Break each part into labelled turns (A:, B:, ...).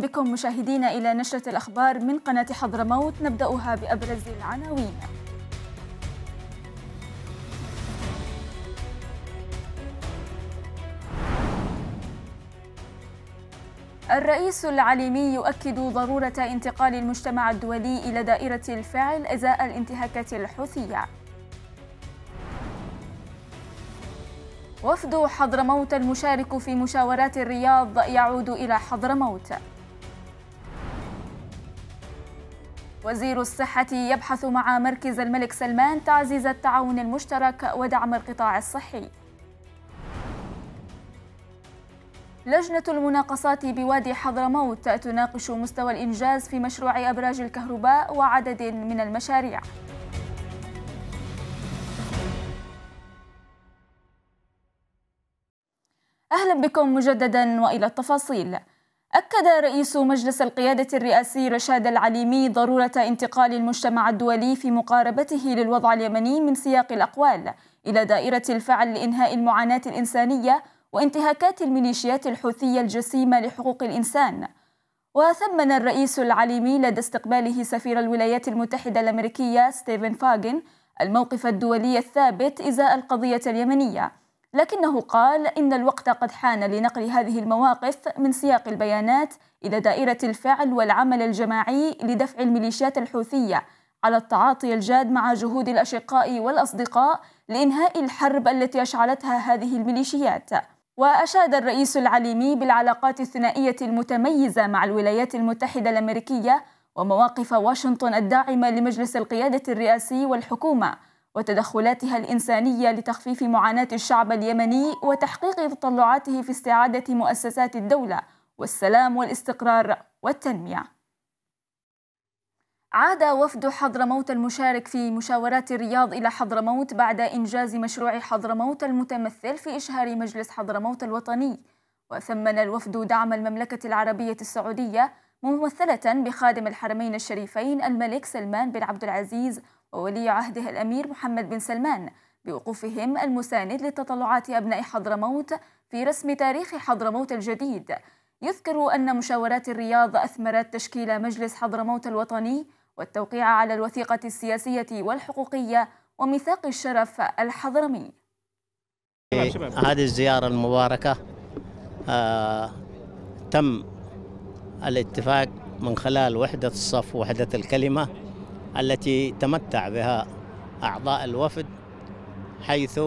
A: بكم مشاهدينا إلى نشرة الأخبار من قناة حضرموت نبدأها بأبرز العناوين الرئيس العليمي يؤكد ضرورة انتقال المجتمع الدولي إلى دائرة الفعل إزاء الانتهاكات الحوثية وفد حضرموت المشارك في مشاورات الرياض يعود إلى حضرموت وزير الصحة يبحث مع مركز الملك سلمان تعزيز التعاون المشترك ودعم القطاع الصحي. لجنة المناقصات بوادي حضرموت تناقش مستوى الإنجاز في مشروع أبراج الكهرباء وعدد من المشاريع. أهلا بكم مجددا وإلى التفاصيل أكد رئيس مجلس القيادة الرئاسي رشاد العليمي ضرورة انتقال المجتمع الدولي في مقاربته للوضع اليمني من سياق الأقوال إلى دائرة الفعل لإنهاء المعاناة الإنسانية وانتهاكات الميليشيات الحوثية الجسيمة لحقوق الإنسان وثمن الرئيس العليمي لدى استقباله سفير الولايات المتحدة الأمريكية ستيفن فاغن الموقف الدولي الثابت إزاء القضية اليمنية لكنه قال إن الوقت قد حان لنقل هذه المواقف من سياق البيانات إلى دائرة الفعل والعمل الجماعي لدفع الميليشيات الحوثية على التعاطي الجاد مع جهود الأشقاء والأصدقاء لإنهاء الحرب التي أشعلتها هذه الميليشيات وأشاد الرئيس العليمي بالعلاقات الثنائية المتميزة مع الولايات المتحدة الأمريكية ومواقف واشنطن الداعمة لمجلس القيادة الرئاسي والحكومة وتدخلاتها الإنسانية لتخفيف معاناة الشعب اليمني وتحقيق تطلعاته في استعادة مؤسسات الدولة والسلام والاستقرار والتنمية. عاد وفد حضرموت المشارك في مشاورات الرياض إلى حضرموت بعد إنجاز مشروع حضرموت المتمثل في إشهار مجلس حضرموت الوطني، وثمن الوفد دعم المملكة العربية السعودية ممثلة بخادم الحرمين الشريفين الملك سلمان بن عبد العزيز وولي عهده الأمير محمد بن سلمان بوقوفهم المساند لتطلعات أبناء حضرموت في رسم تاريخ حضرموت الجديد يذكر أن مشاورات الرياض أثمرت تشكيل مجلس حضرموت الوطني والتوقيع على الوثيقة السياسية والحقوقية وميثاق الشرف الحضرمي هذه الزيارة المباركة آه تم الاتفاق من خلال وحدة الصف وحدة الكلمة التي تمتع بها أعضاء الوفد حيث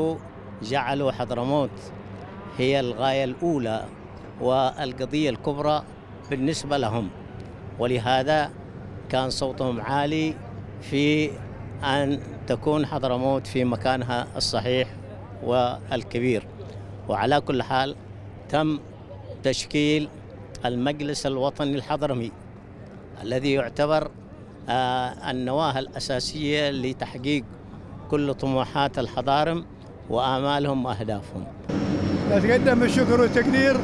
A: جعلوا حضرموت هي الغاية الأولى والقضية الكبرى بالنسبة لهم ولهذا كان صوتهم عالي في أن تكون حضرموت في مكانها الصحيح والكبير وعلى كل حال تم تشكيل المجلس الوطني الحضرمي الذي يعتبر آه، النواه الأساسية لتحقيق كل طموحات الحضارم وآمالهم وأهدافهم نتقدم بالشكر والتقدير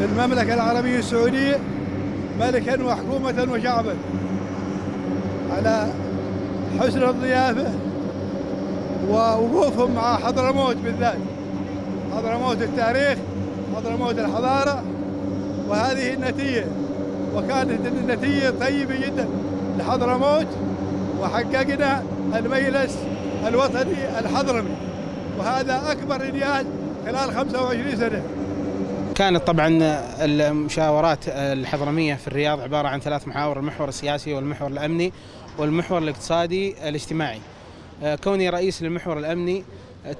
A: للمملكة العربية السعودية ملكا وحكومة وشعبا على حسن الضيافة ووقوفهم مع حضرموت بالذات حضرموت التاريخ حضرموت الحضارة وهذه النتيجة وكانت النتيجة طيبة جدا الحضرموت وحققنا المجلس الوطني الحضرمي وهذا أكبر إنجاز خلال 25 سنة كانت طبعا المشاورات الحضرمية في الرياض عبارة عن ثلاث محاور المحور السياسي والمحور الأمني والمحور الاقتصادي الاجتماعي كوني رئيس للمحور الأمني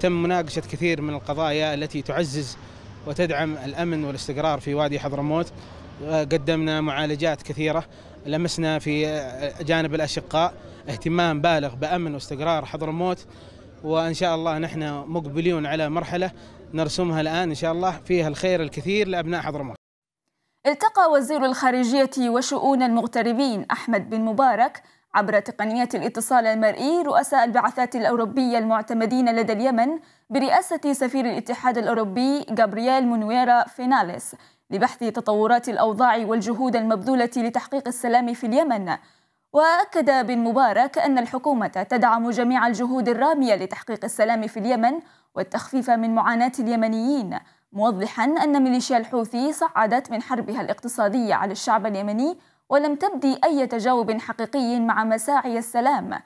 A: تم مناقشة كثير من القضايا التي تعزز وتدعم الأمن والاستقرار في وادي حضرموت قدمنا معالجات كثيرة لمسنا في جانب الأشقاء اهتمام بالغ بأمن واستقرار حضرموت وإن شاء الله نحن مقبلون على مرحلة نرسمها الآن إن شاء الله فيها الخير الكثير لأبناء حضرموت التقى وزير الخارجية وشؤون المغتربين أحمد بن مبارك عبر تقنية الاتصال المرئي رؤساء البعثات الأوروبية المعتمدين لدى اليمن برئاسة سفير الاتحاد الأوروبي جابرييل مونويرا فيناليس لبحث تطورات الأوضاع والجهود المبذولة لتحقيق السلام في اليمن وأكد بن مبارك أن الحكومة تدعم جميع الجهود الرامية لتحقيق السلام في اليمن والتخفيف من معاناة اليمنيين موضحا أن ميليشيا الحوثي صعدت من حربها الاقتصادية على الشعب اليمني ولم تبدي أي تجاوب حقيقي مع مساعي السلام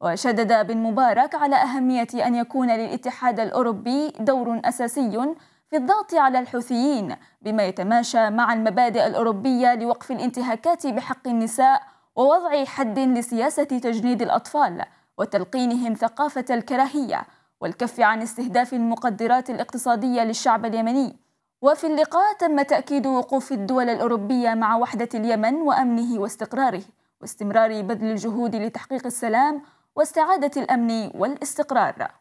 A: وشدد بن مبارك على أهمية أن يكون للاتحاد الأوروبي دور أساسي في الضغط على الحوثيين بما يتماشى مع المبادئ الأوروبية لوقف الانتهاكات بحق النساء ووضع حد لسياسة تجنيد الأطفال وتلقينهم ثقافة الكراهية والكف عن استهداف المقدرات الاقتصادية للشعب اليمني وفي اللقاء تم تأكيد وقوف الدول الأوروبية مع وحدة اليمن وأمنه واستقراره واستمرار بذل الجهود لتحقيق السلام واستعادة الأمن والاستقرار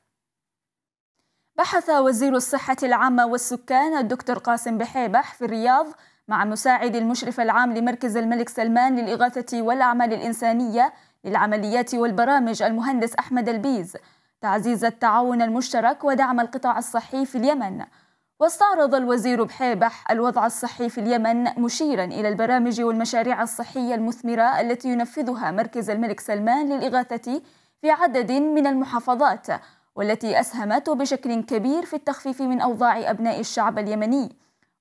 A: بحث وزير الصحة العامة والسكان الدكتور قاسم بحيبح في الرياض مع مساعد المشرف العام لمركز الملك سلمان للإغاثة والأعمال الإنسانية للعمليات والبرامج المهندس أحمد البيز تعزيز التعاون المشترك ودعم القطاع الصحي في اليمن واستعرض الوزير بحيبح الوضع الصحي في اليمن مشيرا إلى البرامج والمشاريع الصحية المثمرة التي ينفذها مركز الملك سلمان للإغاثة في عدد من المحافظات والتي أسهمت بشكل كبير في التخفيف من أوضاع أبناء الشعب اليمني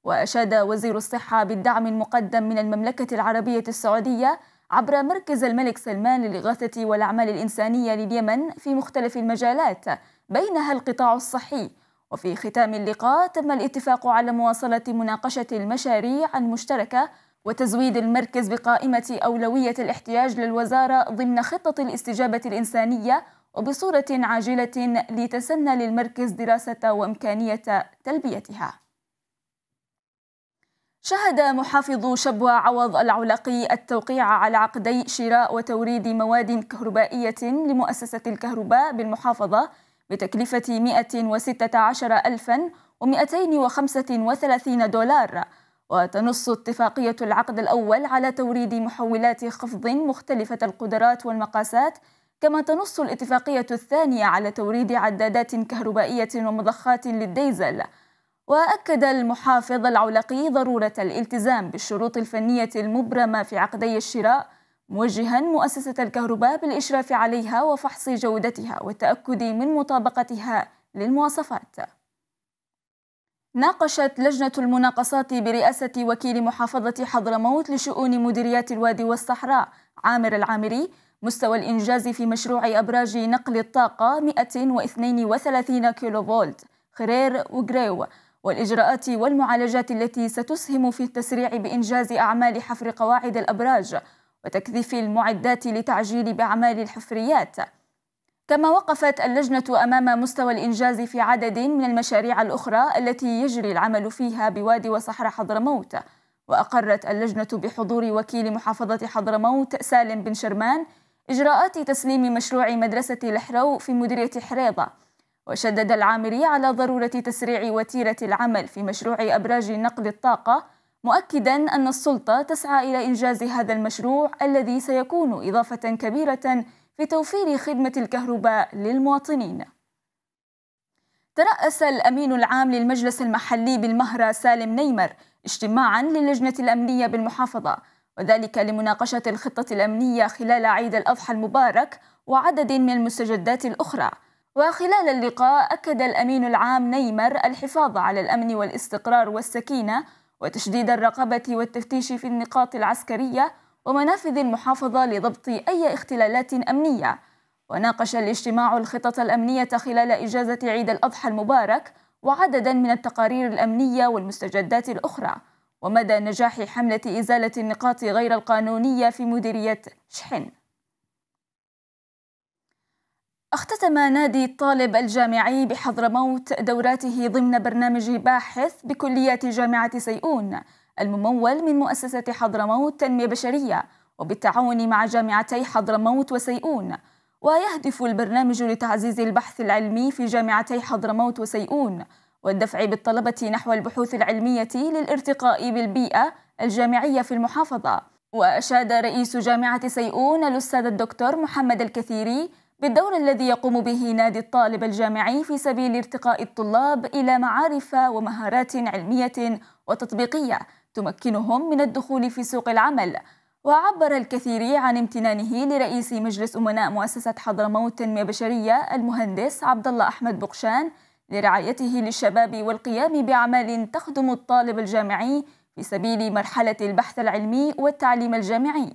A: وأشاد وزير الصحة بالدعم المقدم من المملكة العربية السعودية عبر مركز الملك سلمان للإغاثة والأعمال الإنسانية لليمن في مختلف المجالات بينها القطاع الصحي وفي ختام اللقاء تم الاتفاق على مواصلة مناقشة المشاريع المشتركة وتزويد المركز بقائمة أولوية الاحتياج للوزارة ضمن خطة الاستجابة الإنسانية وبصورة عاجلة لتسنى للمركز دراسة وإمكانية تلبيتها شهد محافظ شبوة عوض العلاقي التوقيع على عقدي شراء وتوريد مواد كهربائية لمؤسسة الكهرباء بالمحافظة بتكلفة 116235 دولار وتنص اتفاقية العقد الأول على توريد محولات خفض مختلفة القدرات والمقاسات كما تنص الاتفاقية الثانية على توريد عدادات كهربائية ومضخات للديزل وأكد المحافظ العولقي ضرورة الالتزام بالشروط الفنية المبرمة في عقدي الشراء موجها مؤسسة الكهرباء بالإشراف عليها وفحص جودتها والتأكد من مطابقتها للمواصفات ناقشت لجنة المناقصات برئاسة وكيل محافظة حضرموت لشؤون مديريات الوادي والصحراء عامر العامري مستوى الإنجاز في مشروع أبراج نقل الطاقة 132 كيلو فولت خرير وغريو والإجراءات والمعالجات التي ستسهم في التسريع بإنجاز أعمال حفر قواعد الأبراج وتكثيف المعدات لتعجيل بأعمال الحفريات كما وقفت اللجنة أمام مستوى الإنجاز في عدد من المشاريع الأخرى التي يجري العمل فيها بوادي وصحراء حضرموت وأقرت اللجنة بحضور وكيل محافظة حضرموت سالم بن شرمان إجراءات تسليم مشروع مدرسة الحرو في مديرية حريضة وشدد العامري على ضرورة تسريع وتيرة العمل في مشروع أبراج نقل الطاقة مؤكدا أن السلطة تسعى إلى إنجاز هذا المشروع الذي سيكون إضافة كبيرة في توفير خدمة الكهرباء للمواطنين ترأس الأمين العام للمجلس المحلي بالمهرة سالم نيمر اجتماعا للجنة الأمنية بالمحافظة وذلك لمناقشة الخطة الأمنية خلال عيد الأضحى المبارك وعدد من المستجدات الأخرى وخلال اللقاء أكد الأمين العام نيمر الحفاظ على الأمن والاستقرار والسكينة وتشديد الرقابة والتفتيش في النقاط العسكرية ومنافذ المحافظة لضبط أي اختلالات أمنية وناقش الاجتماع الخطط الأمنية خلال إجازة عيد الأضحى المبارك وعددا من التقارير الأمنية والمستجدات الأخرى ومدى نجاح حملة إزالة النقاط غير القانونية في مديرية شحن اختتم نادي الطالب الجامعي بحضرموت دوراته ضمن برنامج باحث بكلية جامعة سيئون الممول من مؤسسة حضرموت تنمية بشرية وبالتعاون مع جامعتي حضرموت وسيئون ويهدف البرنامج لتعزيز البحث العلمي في جامعتي حضرموت وسيئون والدفع بالطلبة نحو البحوث العلمية للارتقاء بالبيئة الجامعية في المحافظة وأشاد رئيس جامعة سيئون الأستاذ الدكتور محمد الكثيري بالدور الذي يقوم به نادي الطالب الجامعي في سبيل ارتقاء الطلاب إلى معارف ومهارات علمية وتطبيقية تمكنهم من الدخول في سوق العمل وعبر الكثير عن امتنانه لرئيس مجلس أمناء مؤسسة حضرموت التنمية البشرية المهندس عبد الله أحمد بقشان لرعايته للشباب والقيام بأعمال تخدم الطالب الجامعي في سبيل مرحلة البحث العلمي والتعليم الجامعي.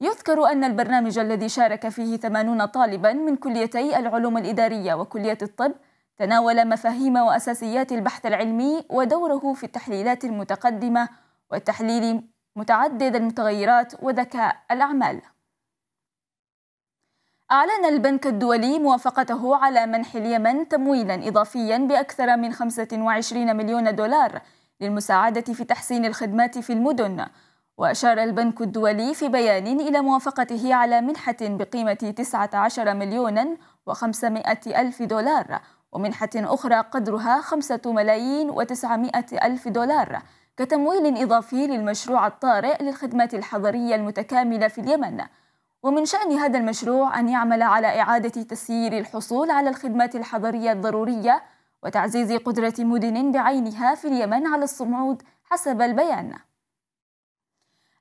A: يذكر أن البرنامج الذي شارك فيه 80 طالبا من كليتي العلوم الإدارية وكلية الطب تناول مفاهيم وأساسيات البحث العلمي ودوره في التحليلات المتقدمة والتحليل متعدد المتغيرات وذكاء الأعمال أعلن البنك الدولي موافقته على منح اليمن تمويلا إضافيا بأكثر من 25 مليون دولار للمساعدة في تحسين الخدمات في المدن وأشار البنك الدولي في بيان إلى موافقته على منحة بقيمة 19 مليون و500 ألف دولار ومنحة أخرى قدرها 5 ملايين و900 ألف دولار كتمويل إضافي للمشروع الطارئ للخدمات الحضرية المتكاملة في اليمن ومن شأن هذا المشروع أن يعمل على إعادة تسيير الحصول على الخدمات الحضرية الضرورية وتعزيز قدرة مدن بعينها في اليمن على الصمود حسب البيان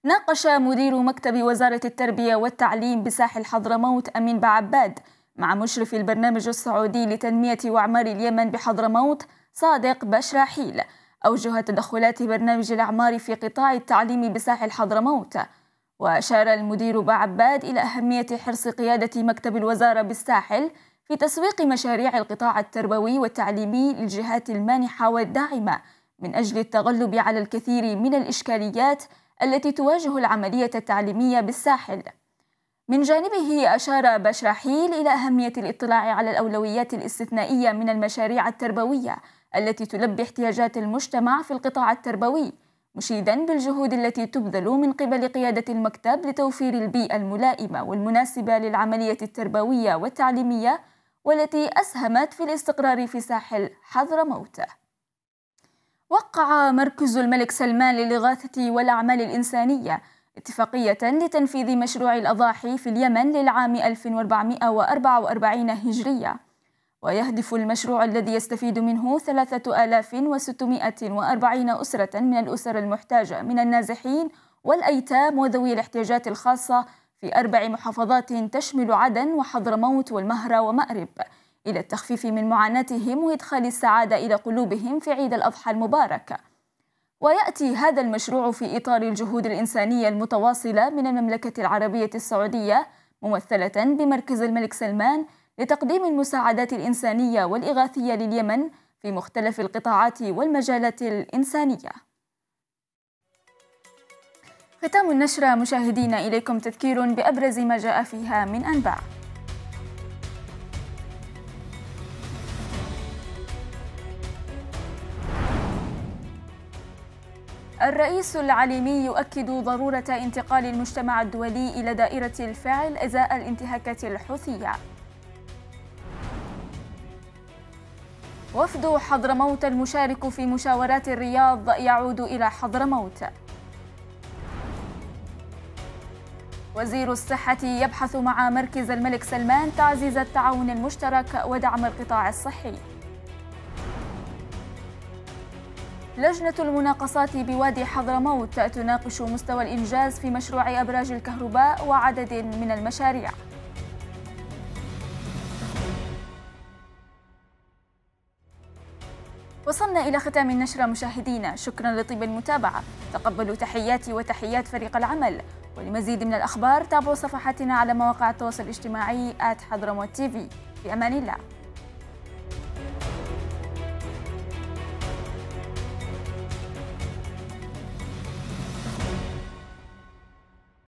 A: ناقش مدير مكتب وزارة التربية والتعليم بساحل حضرموت أمين بعباد مع مشرف البرنامج السعودي لتنمية وأعمار اليمن بحضرموت صادق بشراحيل أوجه تدخلات برنامج الأعمار في قطاع التعليم بساحل حضرموت وأشار المدير بعباد إلى أهمية حرص قيادة مكتب الوزارة بالساحل في تسويق مشاريع القطاع التربوي والتعليمي للجهات المانحة والداعمة من أجل التغلب على الكثير من الإشكاليات التي تواجه العملية التعليمية بالساحل. من جانبه أشار بشاحيل إلى أهمية الاطلاع على الأولويات الاستثنائية من المشاريع التربوية التي تلبي احتياجات المجتمع في القطاع التربوي مشيدا بالجهود التي تبذل من قبل قيادة المكتب لتوفير البيئة الملائمة والمناسبة للعملية التربوية والتعليمية والتي أسهمت في الاستقرار في ساحل حضرموت وقع مركز الملك سلمان للإغاثة والأعمال الإنسانية اتفاقية لتنفيذ مشروع الأضاحي في اليمن للعام 1444 هجرية ويهدف المشروع الذي يستفيد منه 3640 أسرة من الأسر المحتاجة من النازحين والأيتام وذوي الاحتياجات الخاصة في أربع محافظات تشمل عدن وحضرموت والمهرة ومأرب إلى التخفيف من معاناتهم وإدخال السعادة إلى قلوبهم في عيد الأضحى المبارك ويأتي هذا المشروع في إطار الجهود الإنسانية المتواصلة من المملكة العربية السعودية ممثلة بمركز الملك سلمان لتقديم المساعدات الإنسانية والإغاثية لليمن في مختلف القطاعات والمجالات الإنسانية ختام النشرة مشاهدينا إليكم تذكير بأبرز ما جاء فيها من أنباء الرئيس العليمي يؤكد ضرورة انتقال المجتمع الدولي إلى دائرة الفعل إزاء الانتهاكات الحوثية وفد حضرموت المشارك في مشاورات الرياض يعود إلى حضرموت وزير الصحة يبحث مع مركز الملك سلمان تعزيز التعاون المشترك ودعم القطاع الصحي لجنة المناقصات بوادي حضرموت تناقش مستوى الإنجاز في مشروع أبراج الكهرباء وعدد من المشاريع وصلنا إلى ختام النشرة مشاهدينا شكرا لطيب المتابعة تقبلوا تحياتي وتحيات فريق العمل ولمزيد من الأخبار تابعوا صفحاتنا على مواقع التواصل الاجتماعي آت حضرموت تيفي في أمان الله